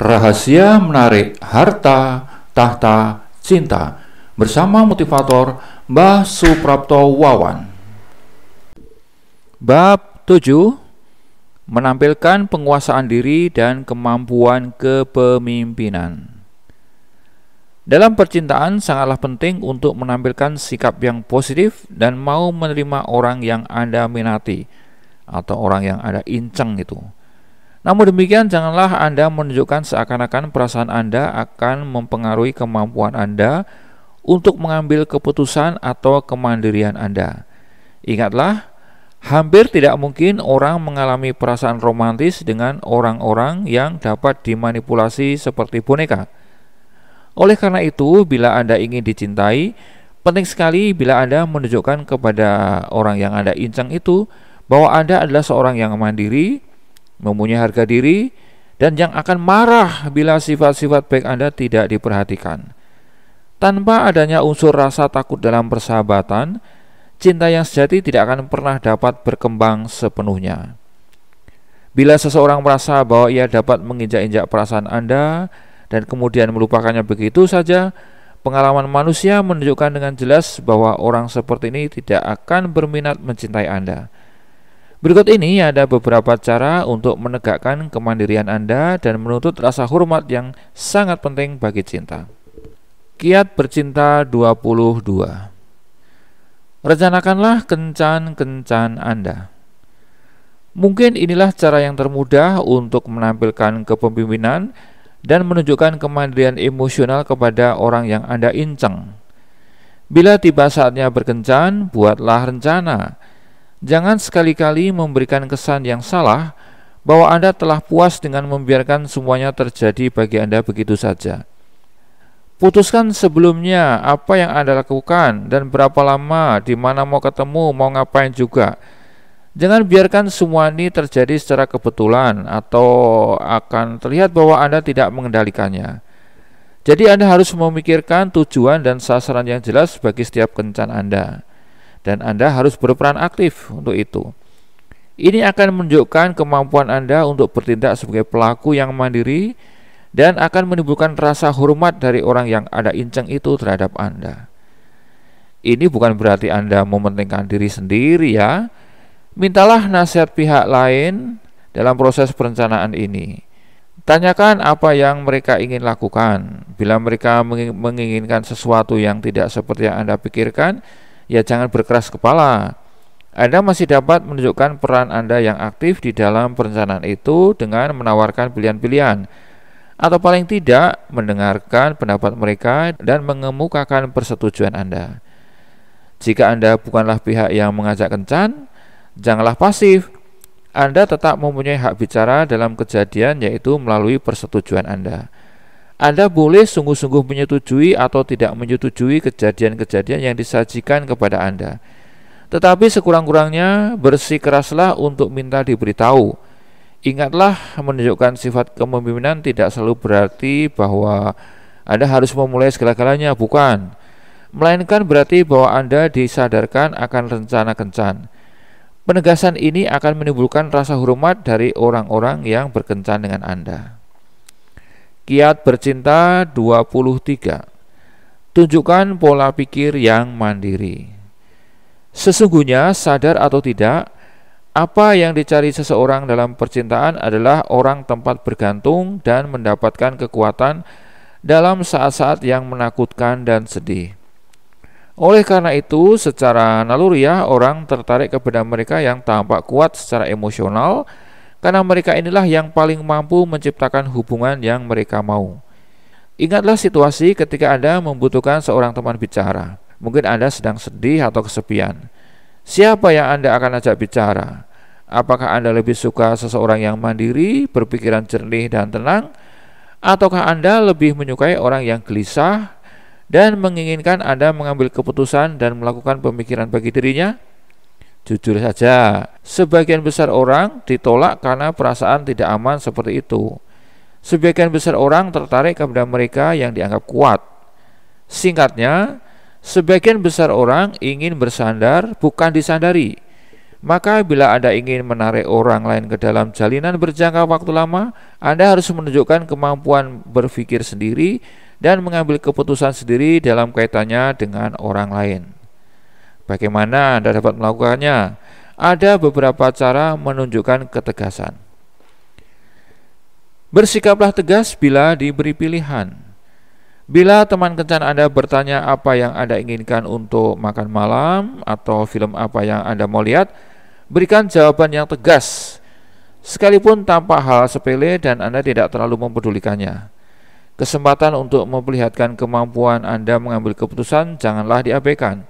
rahasia menarik harta, tahta, cinta bersama motivator Mbah Suprapto Wawan. Bab 7 Menampilkan penguasaan diri dan kemampuan kepemimpinan. Dalam percintaan sangatlah penting untuk menampilkan sikap yang positif dan mau menerima orang yang Anda minati atau orang yang Anda incang itu namun demikian, janganlah Anda menunjukkan seakan-akan perasaan Anda akan mempengaruhi kemampuan Anda untuk mengambil keputusan atau kemandirian Anda. Ingatlah, hampir tidak mungkin orang mengalami perasaan romantis dengan orang-orang yang dapat dimanipulasi seperti boneka. Oleh karena itu, bila Anda ingin dicintai, penting sekali bila Anda menunjukkan kepada orang yang Anda incang itu bahwa Anda adalah seorang yang mandiri, mempunyai harga diri dan yang akan marah bila sifat-sifat baik Anda tidak diperhatikan. Tanpa adanya unsur rasa takut dalam persahabatan, cinta yang sejati tidak akan pernah dapat berkembang sepenuhnya. Bila seseorang merasa bahwa ia dapat menginjak-injak perasaan Anda dan kemudian melupakannya begitu saja, pengalaman manusia menunjukkan dengan jelas bahwa orang seperti ini tidak akan berminat mencintai Anda. Berikut ini ada beberapa cara untuk menegakkan kemandirian Anda dan menuntut rasa hormat yang sangat penting bagi cinta. Kiat bercinta 22. Rencanakanlah kencan-kencan Anda. Mungkin inilah cara yang termudah untuk menampilkan kepemimpinan dan menunjukkan kemandirian emosional kepada orang yang Anda inceng. Bila tiba saatnya berkencan, buatlah rencana Jangan sekali-kali memberikan kesan yang salah bahwa Anda telah puas dengan membiarkan semuanya terjadi bagi Anda begitu saja. Putuskan sebelumnya apa yang Anda lakukan dan berapa lama, di mana mau ketemu, mau ngapain juga. Jangan biarkan semua ini terjadi secara kebetulan atau akan terlihat bahwa Anda tidak mengendalikannya. Jadi Anda harus memikirkan tujuan dan sasaran yang jelas bagi setiap kencan Anda dan Anda harus berperan aktif untuk itu. Ini akan menunjukkan kemampuan Anda untuk bertindak sebagai pelaku yang mandiri dan akan menimbulkan rasa hormat dari orang yang ada inceng itu terhadap Anda. Ini bukan berarti Anda mementingkan diri sendiri ya. Mintalah nasihat pihak lain dalam proses perencanaan ini. Tanyakan apa yang mereka ingin lakukan. Bila mereka menginginkan sesuatu yang tidak seperti yang Anda pikirkan, ya jangan berkeras kepala. Anda masih dapat menunjukkan peran Anda yang aktif di dalam perencanaan itu dengan menawarkan pilihan-pilihan atau paling tidak mendengarkan pendapat mereka dan mengemukakan persetujuan Anda. Jika Anda bukanlah pihak yang mengajak kencan, janganlah pasif. Anda tetap mempunyai hak bicara dalam kejadian yaitu melalui persetujuan Anda. Anda boleh sungguh-sungguh menyetujui atau tidak menyetujui kejadian-kejadian yang disajikan kepada Anda. Tetapi sekurang-kurangnya bersikeraslah untuk minta diberitahu. Ingatlah menunjukkan sifat kepemimpinan tidak selalu berarti bahwa Anda harus memulai segala-galanya, bukan. Melainkan berarti bahwa Anda disadarkan akan rencana kencan. Penegasan ini akan menimbulkan rasa hormat dari orang-orang yang berkencan dengan Anda. Kiat bercinta 23. Tunjukkan pola pikir yang mandiri. Sesungguhnya sadar atau tidak, apa yang dicari seseorang dalam percintaan adalah orang tempat bergantung dan mendapatkan kekuatan dalam saat-saat yang menakutkan dan sedih. Oleh karena itu, secara naluriah orang tertarik kepada mereka yang tampak kuat secara emosional, karena mereka inilah yang paling mampu menciptakan hubungan yang mereka mau. Ingatlah situasi ketika Anda membutuhkan seorang teman bicara. Mungkin Anda sedang sedih atau kesepian. Siapa yang Anda akan ajak bicara? Apakah Anda lebih suka seseorang yang mandiri, berpikiran jernih dan tenang, ataukah Anda lebih menyukai orang yang gelisah dan menginginkan Anda mengambil keputusan dan melakukan pemikiran bagi dirinya? Jujur saja, sebagian besar orang ditolak karena perasaan tidak aman seperti itu. Sebagian besar orang tertarik kepada mereka yang dianggap kuat. Singkatnya, sebagian besar orang ingin bersandar bukan disandari. Maka bila Anda ingin menarik orang lain ke dalam jalinan berjangka waktu lama, Anda harus menunjukkan kemampuan berpikir sendiri dan mengambil keputusan sendiri dalam kaitannya dengan orang lain. Bagaimana Anda dapat melakukannya? Ada beberapa cara menunjukkan ketegasan. Bersikaplah tegas bila diberi pilihan. Bila teman kencan Anda bertanya apa yang Anda inginkan untuk makan malam atau film apa yang Anda mau lihat, berikan jawaban yang tegas, sekalipun tanpa hal sepele dan Anda tidak terlalu mempedulikannya. Kesempatan untuk memperlihatkan kemampuan Anda mengambil keputusan janganlah diabaikan.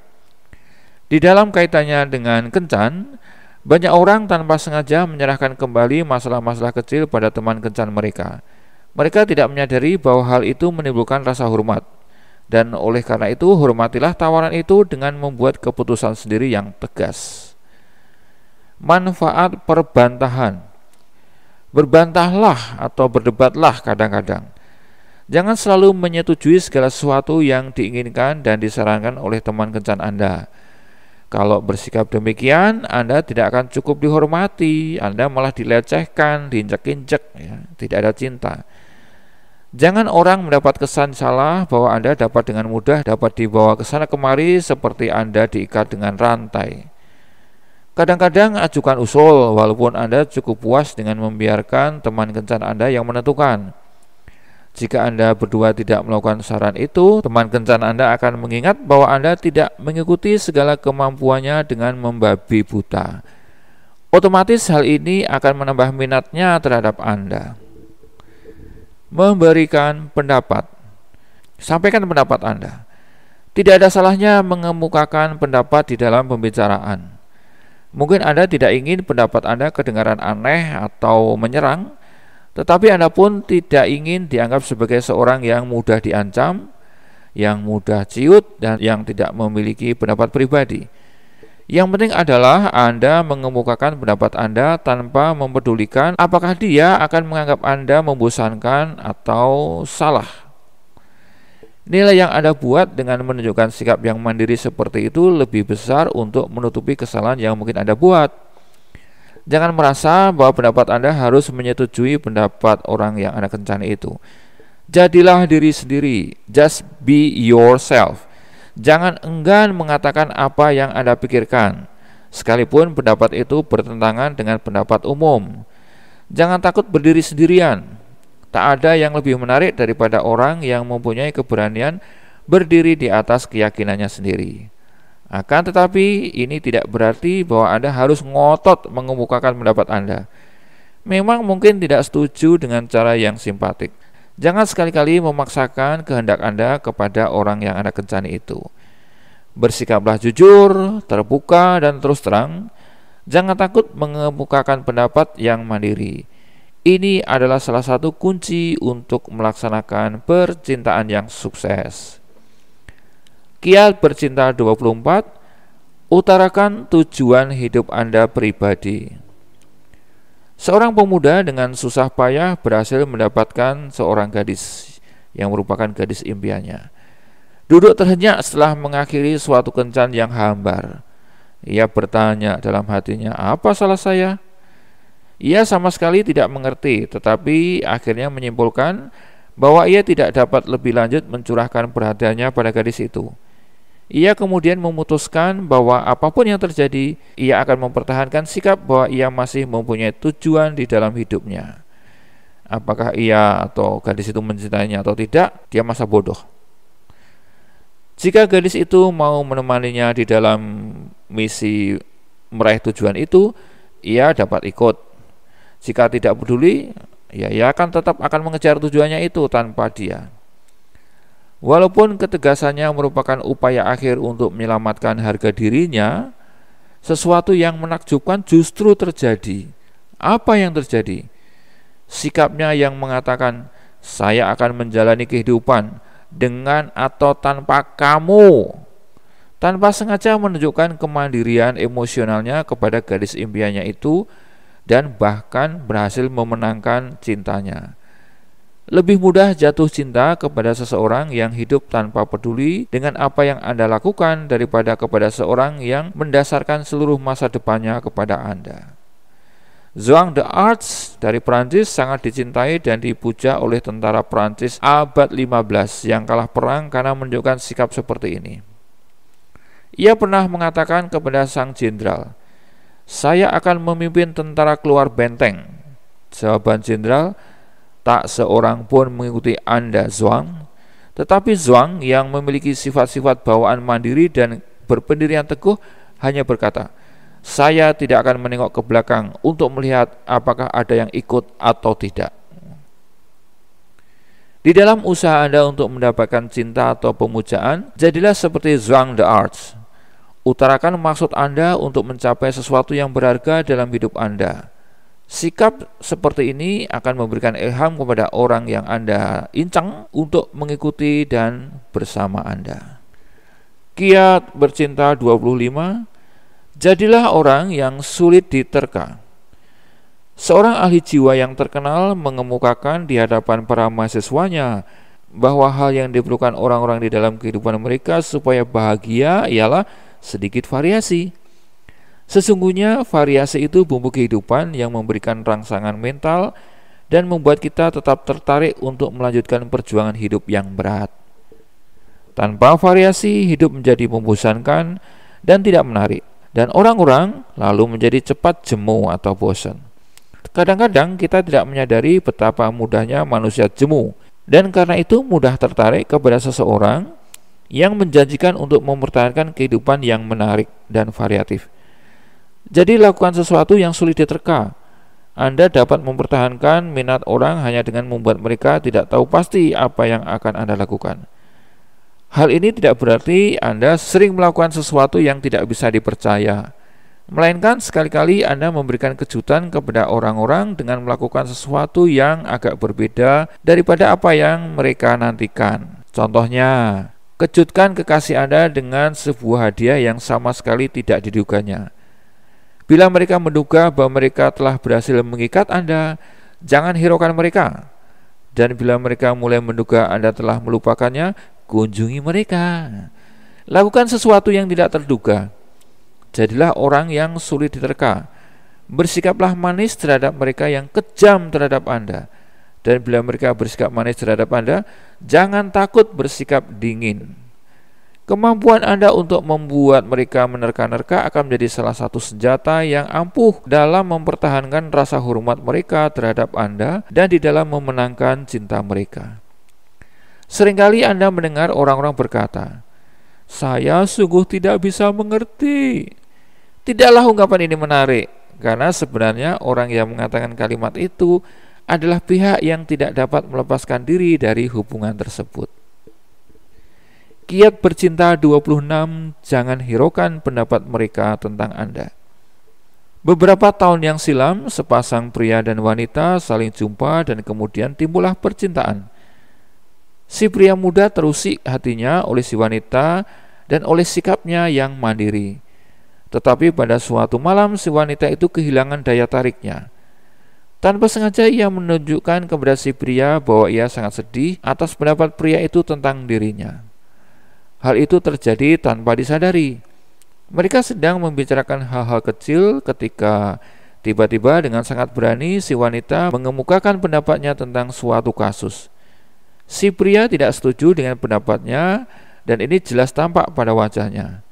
Di dalam kaitannya dengan kencan, banyak orang tanpa sengaja menyerahkan kembali masalah-masalah kecil pada teman kencan mereka. Mereka tidak menyadari bahwa hal itu menimbulkan rasa hormat, dan oleh karena itu hormatilah tawaran itu dengan membuat keputusan sendiri yang tegas. Manfaat perbantahan Berbantahlah atau berdebatlah kadang-kadang. Jangan selalu menyetujui segala sesuatu yang diinginkan dan disarankan oleh teman kencan Anda kalau bersikap demikian, Anda tidak akan cukup dihormati, Anda malah dilecehkan, diinjek-injek, ya. tidak ada cinta. Jangan orang mendapat kesan salah bahwa Anda dapat dengan mudah dapat dibawa ke sana kemari seperti Anda diikat dengan rantai. Kadang-kadang ajukan usul walaupun Anda cukup puas dengan membiarkan teman kencan Anda yang menentukan. Jika Anda berdua tidak melakukan saran itu, teman kencan Anda akan mengingat bahwa Anda tidak mengikuti segala kemampuannya dengan membabi buta. Otomatis hal ini akan menambah minatnya terhadap Anda. Memberikan pendapat. Sampaikan pendapat Anda. Tidak ada salahnya mengemukakan pendapat di dalam pembicaraan. Mungkin Anda tidak ingin pendapat Anda kedengaran aneh atau menyerang, tetapi Anda pun tidak ingin dianggap sebagai seorang yang mudah diancam, yang mudah ciut, dan yang tidak memiliki pendapat pribadi. Yang penting adalah Anda mengemukakan pendapat Anda tanpa mempedulikan apakah dia akan menganggap Anda membosankan atau salah. Nilai yang Anda buat dengan menunjukkan sikap yang mandiri seperti itu lebih besar untuk menutupi kesalahan yang mungkin Anda buat. Jangan merasa bahwa pendapat Anda harus menyetujui pendapat orang yang Anda kencani itu. Jadilah diri sendiri, just be yourself. Jangan enggan mengatakan apa yang Anda pikirkan, sekalipun pendapat itu bertentangan dengan pendapat umum. Jangan takut berdiri sendirian. Tak ada yang lebih menarik daripada orang yang mempunyai keberanian berdiri di atas keyakinannya sendiri. Akan tetapi ini tidak berarti bahwa Anda harus ngotot mengemukakan pendapat Anda. Memang mungkin tidak setuju dengan cara yang simpatik. Jangan sekali-kali memaksakan kehendak Anda kepada orang yang Anda kencani itu. Bersikaplah jujur, terbuka, dan terus terang. Jangan takut mengemukakan pendapat yang mandiri. Ini adalah salah satu kunci untuk melaksanakan percintaan yang sukses. Kiat Bercinta 24 Utarakan tujuan hidup Anda pribadi Seorang pemuda dengan susah payah berhasil mendapatkan seorang gadis yang merupakan gadis impiannya. Duduk terhenyak setelah mengakhiri suatu kencan yang hambar. Ia bertanya dalam hatinya, "Apa salah saya?" Ia sama sekali tidak mengerti, tetapi akhirnya menyimpulkan bahwa ia tidak dapat lebih lanjut mencurahkan perhatiannya pada gadis itu. Ia kemudian memutuskan bahwa apapun yang terjadi, ia akan mempertahankan sikap bahwa ia masih mempunyai tujuan di dalam hidupnya. Apakah ia atau gadis itu mencintainya atau tidak, dia masa bodoh. Jika gadis itu mau menemaninya di dalam misi meraih tujuan itu, ia dapat ikut. Jika tidak peduli, ya ia akan tetap akan mengejar tujuannya itu tanpa dia. Walaupun ketegasannya merupakan upaya akhir untuk menyelamatkan harga dirinya, sesuatu yang menakjubkan justru terjadi. Apa yang terjadi? Sikapnya yang mengatakan, "Saya akan menjalani kehidupan dengan atau tanpa kamu." Tanpa sengaja menunjukkan kemandirian emosionalnya kepada gadis impiannya itu dan bahkan berhasil memenangkan cintanya. Lebih mudah jatuh cinta kepada seseorang yang hidup tanpa peduli dengan apa yang Anda lakukan daripada kepada seorang yang mendasarkan seluruh masa depannya kepada Anda. Zhuang the Arts dari Prancis sangat dicintai dan dipuja oleh tentara Prancis abad 15 yang kalah perang karena menunjukkan sikap seperti ini. Ia pernah mengatakan kepada sang jenderal, "Saya akan memimpin tentara keluar benteng." Jawaban jenderal, tak seorang pun mengikuti Anda Zhuang, tetapi Zhuang yang memiliki sifat-sifat bawaan mandiri dan berpendirian teguh hanya berkata, saya tidak akan menengok ke belakang untuk melihat apakah ada yang ikut atau tidak. Di dalam usaha Anda untuk mendapatkan cinta atau pemujaan, jadilah seperti Zhuang the Arts. Utarakan maksud Anda untuk mencapai sesuatu yang berharga dalam hidup Anda Sikap seperti ini akan memberikan ilham kepada orang yang Anda incang untuk mengikuti dan bersama Anda. Kiat bercinta 25 Jadilah orang yang sulit diterka. Seorang ahli jiwa yang terkenal mengemukakan di hadapan para mahasiswanya bahwa hal yang diperlukan orang-orang di dalam kehidupan mereka supaya bahagia ialah sedikit variasi. Sesungguhnya variasi itu bumbu kehidupan yang memberikan rangsangan mental dan membuat kita tetap tertarik untuk melanjutkan perjuangan hidup yang berat. Tanpa variasi, hidup menjadi membosankan dan tidak menarik, dan orang-orang lalu menjadi cepat jemu atau bosan. Kadang-kadang kita tidak menyadari betapa mudahnya manusia jemu, dan karena itu mudah tertarik kepada seseorang yang menjanjikan untuk mempertahankan kehidupan yang menarik dan variatif. Jadi lakukan sesuatu yang sulit diterka. Anda dapat mempertahankan minat orang hanya dengan membuat mereka tidak tahu pasti apa yang akan Anda lakukan. Hal ini tidak berarti Anda sering melakukan sesuatu yang tidak bisa dipercaya, melainkan sekali-kali Anda memberikan kejutan kepada orang-orang dengan melakukan sesuatu yang agak berbeda daripada apa yang mereka nantikan. Contohnya, kejutkan kekasih Anda dengan sebuah hadiah yang sama sekali tidak diduganya. Bila mereka menduga bahwa mereka telah berhasil mengikat Anda, jangan hiraukan mereka. Dan bila mereka mulai menduga Anda telah melupakannya, kunjungi mereka. Lakukan sesuatu yang tidak terduga. Jadilah orang yang sulit diterka. Bersikaplah manis terhadap mereka yang kejam terhadap Anda. Dan bila mereka bersikap manis terhadap Anda, jangan takut bersikap dingin. Kemampuan Anda untuk membuat mereka menerka-nerka akan menjadi salah satu senjata yang ampuh dalam mempertahankan rasa hormat mereka terhadap Anda dan di dalam memenangkan cinta mereka. Seringkali Anda mendengar orang-orang berkata, "Saya sungguh tidak bisa mengerti." Tidaklah ungkapan ini menarik, karena sebenarnya orang yang mengatakan kalimat itu adalah pihak yang tidak dapat melepaskan diri dari hubungan tersebut. Kiat bercinta 26 jangan hiraukan pendapat mereka tentang Anda. Beberapa tahun yang silam, sepasang pria dan wanita saling jumpa dan kemudian timbullah percintaan. Si pria muda terusik hatinya oleh si wanita dan oleh sikapnya yang mandiri. Tetapi pada suatu malam si wanita itu kehilangan daya tariknya. Tanpa sengaja ia menunjukkan kepada si pria bahwa ia sangat sedih atas pendapat pria itu tentang dirinya. Hal itu terjadi tanpa disadari. Mereka sedang membicarakan hal-hal kecil ketika tiba-tiba dengan sangat berani si wanita mengemukakan pendapatnya tentang suatu kasus. Si pria tidak setuju dengan pendapatnya dan ini jelas tampak pada wajahnya.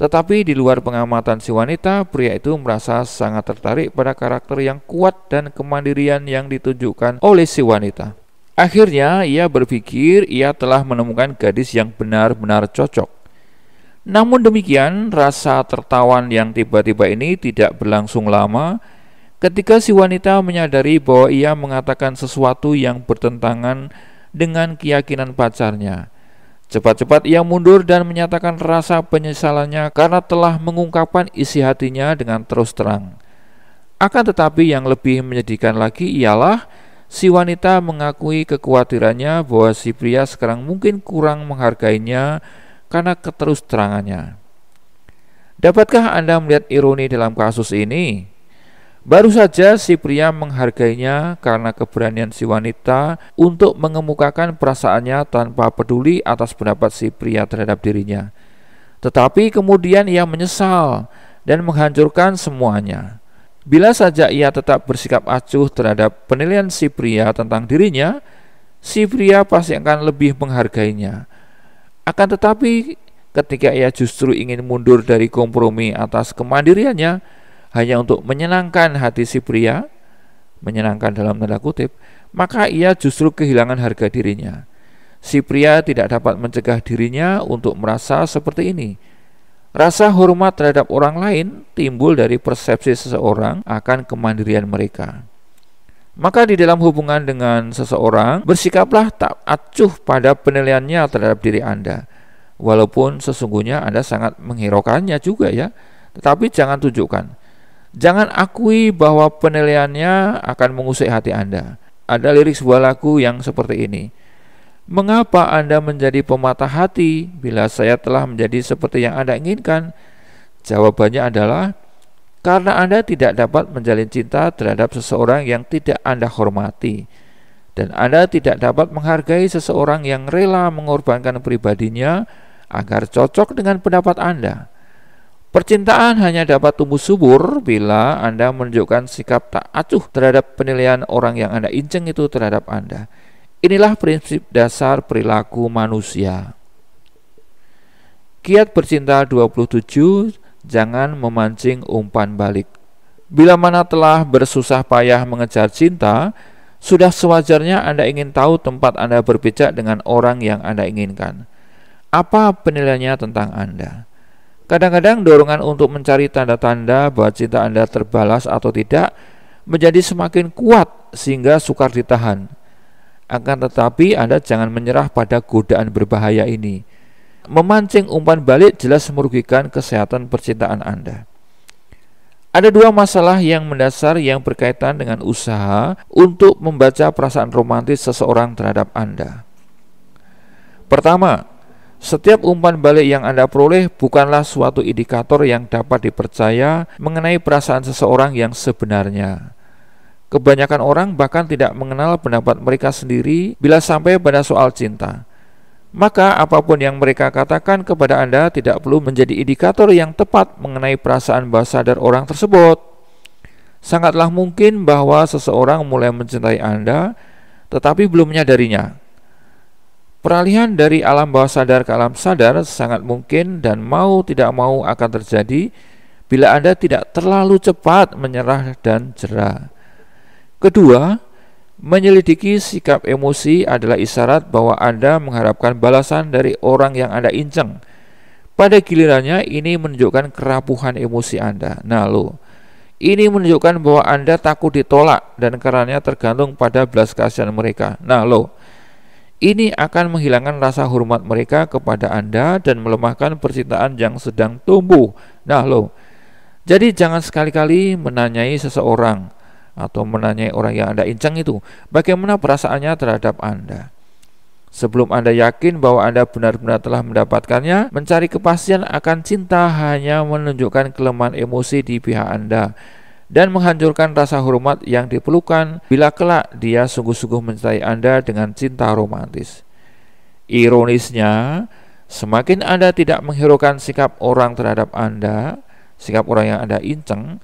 Tetapi di luar pengamatan si wanita, pria itu merasa sangat tertarik pada karakter yang kuat dan kemandirian yang ditunjukkan oleh si wanita. Akhirnya ia berpikir ia telah menemukan gadis yang benar-benar cocok. Namun demikian, rasa tertawan yang tiba-tiba ini tidak berlangsung lama ketika si wanita menyadari bahwa ia mengatakan sesuatu yang bertentangan dengan keyakinan pacarnya. Cepat-cepat ia mundur dan menyatakan rasa penyesalannya karena telah mengungkapkan isi hatinya dengan terus terang. Akan tetapi yang lebih menyedihkan lagi ialah Si wanita mengakui kekhawatirannya bahwa si pria sekarang mungkin kurang menghargainya karena keterus terangannya. Dapatkah Anda melihat ironi dalam kasus ini? Baru saja si pria menghargainya karena keberanian si wanita untuk mengemukakan perasaannya tanpa peduli atas pendapat si pria terhadap dirinya. Tetapi kemudian ia menyesal dan menghancurkan semuanya. Bila saja ia tetap bersikap acuh terhadap penilaian si pria tentang dirinya, si pria pasti akan lebih menghargainya. Akan tetapi, ketika ia justru ingin mundur dari kompromi atas kemandiriannya hanya untuk menyenangkan hati si pria, menyenangkan dalam tanda kutip, maka ia justru kehilangan harga dirinya. Si pria tidak dapat mencegah dirinya untuk merasa seperti ini Rasa hormat terhadap orang lain timbul dari persepsi seseorang akan kemandirian mereka. Maka di dalam hubungan dengan seseorang, bersikaplah tak acuh pada penilaiannya terhadap diri Anda. Walaupun sesungguhnya Anda sangat menghiraukannya juga ya, tetapi jangan tunjukkan. Jangan akui bahwa penilaiannya akan mengusik hati Anda. Ada lirik sebuah lagu yang seperti ini. Mengapa Anda menjadi pematah hati bila saya telah menjadi seperti yang Anda inginkan? Jawabannya adalah karena Anda tidak dapat menjalin cinta terhadap seseorang yang tidak Anda hormati, dan Anda tidak dapat menghargai seseorang yang rela mengorbankan pribadinya agar cocok dengan pendapat Anda. Percintaan hanya dapat tumbuh subur bila Anda menunjukkan sikap tak acuh terhadap penilaian orang yang Anda inceng itu terhadap Anda. Inilah prinsip dasar perilaku manusia. Kiat bercinta 27, jangan memancing umpan balik. Bila mana telah bersusah payah mengejar cinta, sudah sewajarnya Anda ingin tahu tempat Anda berpijak dengan orang yang Anda inginkan. Apa penilaiannya tentang Anda? Kadang-kadang dorongan untuk mencari tanda-tanda bahwa cinta Anda terbalas atau tidak menjadi semakin kuat sehingga sukar ditahan. Akan tetapi Anda jangan menyerah pada godaan berbahaya ini. Memancing umpan balik jelas merugikan kesehatan percintaan Anda. Ada dua masalah yang mendasar yang berkaitan dengan usaha untuk membaca perasaan romantis seseorang terhadap Anda. Pertama, setiap umpan balik yang Anda peroleh bukanlah suatu indikator yang dapat dipercaya mengenai perasaan seseorang yang sebenarnya. Kebanyakan orang bahkan tidak mengenal pendapat mereka sendiri bila sampai pada soal cinta. Maka apapun yang mereka katakan kepada Anda tidak perlu menjadi indikator yang tepat mengenai perasaan bawah sadar orang tersebut. Sangatlah mungkin bahwa seseorang mulai mencintai Anda tetapi belum menyadarinya. Peralihan dari alam bawah sadar ke alam sadar sangat mungkin dan mau tidak mau akan terjadi bila Anda tidak terlalu cepat menyerah dan jerah. Kedua, menyelidiki sikap emosi adalah isyarat bahwa Anda mengharapkan balasan dari orang yang Anda inceng. Pada gilirannya, ini menunjukkan kerapuhan emosi Anda. Nah, lo, ini menunjukkan bahwa Anda takut ditolak dan karenanya tergantung pada belas kasihan mereka. Nah, lo, ini akan menghilangkan rasa hormat mereka kepada Anda dan melemahkan percintaan yang sedang tumbuh. Nah, lo, jadi jangan sekali-kali menanyai seseorang atau menanyai orang yang Anda incang itu, bagaimana perasaannya terhadap Anda. Sebelum Anda yakin bahwa Anda benar-benar telah mendapatkannya, mencari kepastian akan cinta hanya menunjukkan kelemahan emosi di pihak Anda dan menghancurkan rasa hormat yang diperlukan bila kelak dia sungguh-sungguh mencintai Anda dengan cinta romantis. Ironisnya, semakin Anda tidak menghiraukan sikap orang terhadap Anda, sikap orang yang Anda inceng,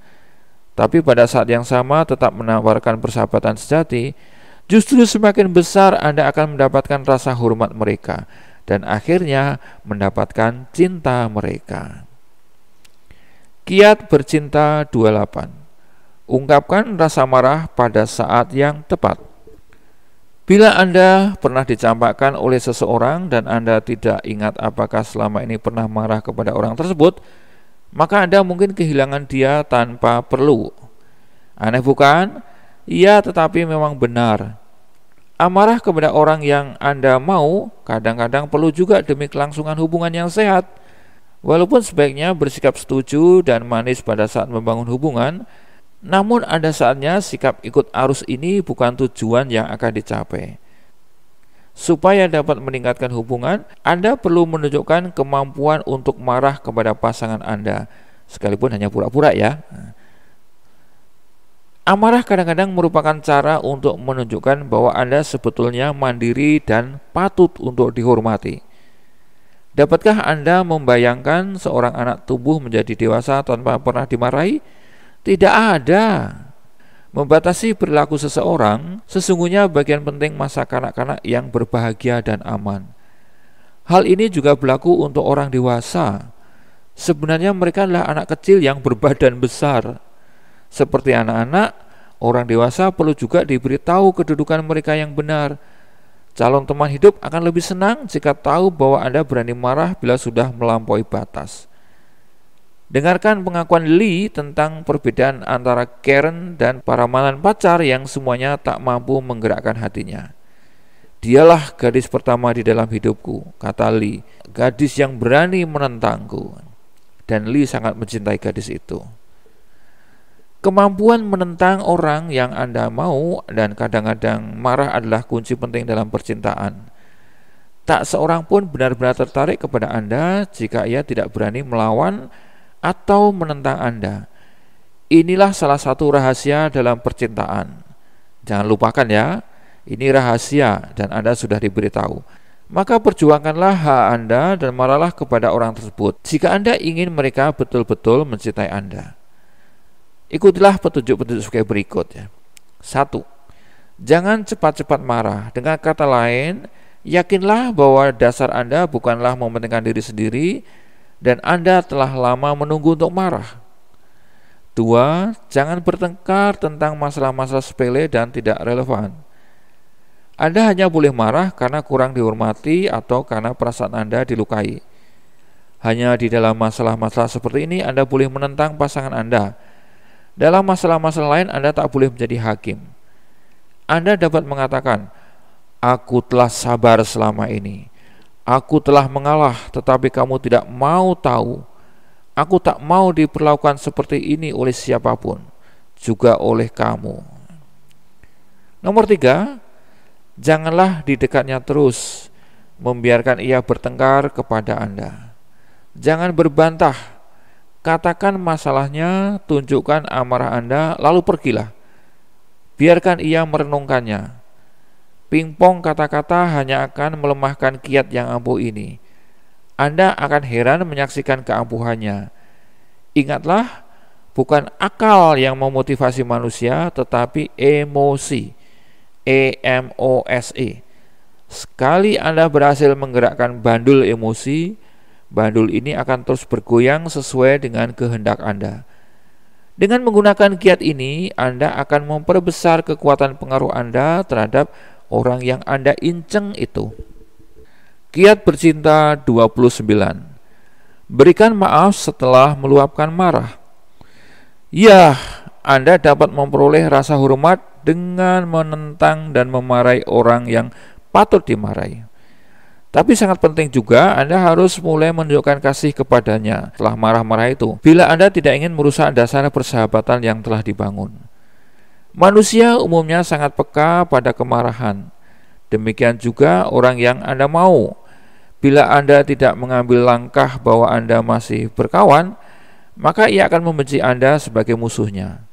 tapi pada saat yang sama tetap menawarkan persahabatan sejati, justru semakin besar Anda akan mendapatkan rasa hormat mereka dan akhirnya mendapatkan cinta mereka. Kiat bercinta 28. Ungkapkan rasa marah pada saat yang tepat. Bila Anda pernah dicampakkan oleh seseorang dan Anda tidak ingat apakah selama ini pernah marah kepada orang tersebut, maka Anda mungkin kehilangan dia tanpa perlu. Aneh bukan? Iya, tetapi memang benar. Amarah kepada orang yang Anda mau kadang-kadang perlu juga demi kelangsungan hubungan yang sehat. Walaupun sebaiknya bersikap setuju dan manis pada saat membangun hubungan, namun ada saatnya sikap ikut arus ini bukan tujuan yang akan dicapai. Supaya dapat meningkatkan hubungan, Anda perlu menunjukkan kemampuan untuk marah kepada pasangan Anda, sekalipun hanya pura-pura ya. Amarah kadang-kadang merupakan cara untuk menunjukkan bahwa Anda sebetulnya mandiri dan patut untuk dihormati. Dapatkah Anda membayangkan seorang anak tubuh menjadi dewasa tanpa pernah dimarahi? Tidak ada. Membatasi perilaku seseorang sesungguhnya bagian penting masa kanak-kanak yang berbahagia dan aman. Hal ini juga berlaku untuk orang dewasa. Sebenarnya mereka adalah anak kecil yang berbadan besar. Seperti anak-anak, orang dewasa perlu juga diberitahu kedudukan mereka yang benar. Calon teman hidup akan lebih senang jika tahu bahwa Anda berani marah bila sudah melampaui batas. Dengarkan pengakuan Lee tentang perbedaan antara Karen dan para mantan pacar yang semuanya tak mampu menggerakkan hatinya. Dialah gadis pertama di dalam hidupku, kata Lee, gadis yang berani menentangku. Dan Lee sangat mencintai gadis itu. Kemampuan menentang orang yang Anda mau dan kadang-kadang marah adalah kunci penting dalam percintaan. Tak seorang pun benar-benar tertarik kepada Anda jika ia tidak berani melawan atau menentang Anda. Inilah salah satu rahasia dalam percintaan. Jangan lupakan ya, ini rahasia dan Anda sudah diberitahu. Maka perjuangkanlah hak Anda dan marahlah kepada orang tersebut jika Anda ingin mereka betul-betul mencintai Anda. Ikutilah petunjuk-petunjuk sebagai berikut ya. Satu, jangan cepat-cepat marah. Dengan kata lain, yakinlah bahwa dasar Anda bukanlah mementingkan diri sendiri, dan Anda telah lama menunggu untuk marah. Dua, jangan bertengkar tentang masalah-masalah sepele dan tidak relevan. Anda hanya boleh marah karena kurang dihormati atau karena perasaan Anda dilukai. Hanya di dalam masalah-masalah seperti ini Anda boleh menentang pasangan Anda. Dalam masalah-masalah lain Anda tak boleh menjadi hakim. Anda dapat mengatakan, "Aku telah sabar selama ini. Aku telah mengalah, tetapi kamu tidak mau tahu. Aku tak mau diperlakukan seperti ini oleh siapapun, juga oleh kamu. Nomor tiga, janganlah di dekatnya terus, membiarkan ia bertengkar kepada Anda. Jangan berbantah, katakan masalahnya, tunjukkan amarah Anda, lalu pergilah. Biarkan ia merenungkannya Pingpong kata-kata hanya akan melemahkan kiat yang ampuh ini. Anda akan heran menyaksikan keampuhannya. Ingatlah, bukan akal yang memotivasi manusia, tetapi emosi. E-M-O-S-E. E. Sekali Anda berhasil menggerakkan bandul emosi, bandul ini akan terus bergoyang sesuai dengan kehendak Anda. Dengan menggunakan kiat ini, Anda akan memperbesar kekuatan pengaruh Anda terhadap orang yang Anda inceng itu. Kiat bercinta 29. Berikan maaf setelah meluapkan marah. Yah, Anda dapat memperoleh rasa hormat dengan menentang dan memarahi orang yang patut dimarahi. Tapi sangat penting juga Anda harus mulai menunjukkan kasih kepadanya setelah marah-marah itu. Bila Anda tidak ingin merusak dasar persahabatan yang telah dibangun. Manusia umumnya sangat peka pada kemarahan. Demikian juga orang yang Anda mau. Bila Anda tidak mengambil langkah bahwa Anda masih berkawan, maka ia akan membenci Anda sebagai musuhnya.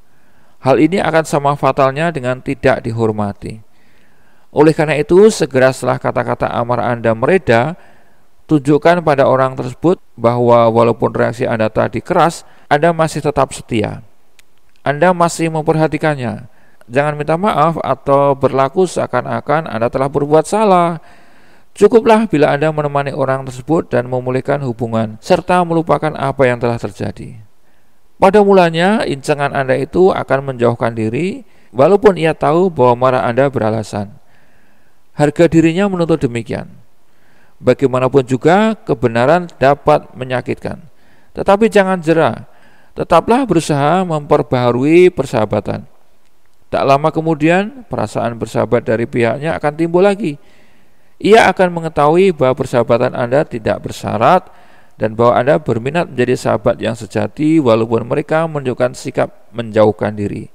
Hal ini akan sama fatalnya dengan tidak dihormati. Oleh karena itu, segera setelah kata-kata amar Anda mereda, tunjukkan pada orang tersebut bahwa walaupun reaksi Anda tadi keras, Anda masih tetap setia. Anda masih memperhatikannya. Jangan minta maaf atau berlaku seakan-akan Anda telah berbuat salah. Cukuplah bila Anda menemani orang tersebut dan memulihkan hubungan, serta melupakan apa yang telah terjadi. Pada mulanya, incengan Anda itu akan menjauhkan diri, walaupun ia tahu bahwa marah Anda beralasan. Harga dirinya menuntut demikian. Bagaimanapun juga, kebenaran dapat menyakitkan. Tetapi jangan jerah, Tetaplah berusaha memperbaharui persahabatan. Tak lama kemudian, perasaan bersahabat dari pihaknya akan timbul lagi. Ia akan mengetahui bahwa persahabatan Anda tidak bersyarat dan bahwa Anda berminat menjadi sahabat yang sejati walaupun mereka menunjukkan sikap menjauhkan diri.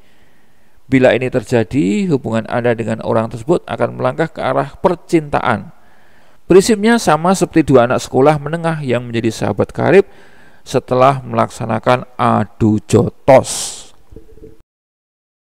Bila ini terjadi, hubungan Anda dengan orang tersebut akan melangkah ke arah percintaan. Prinsipnya sama seperti dua anak sekolah menengah yang menjadi sahabat karib setelah melaksanakan adu jotos.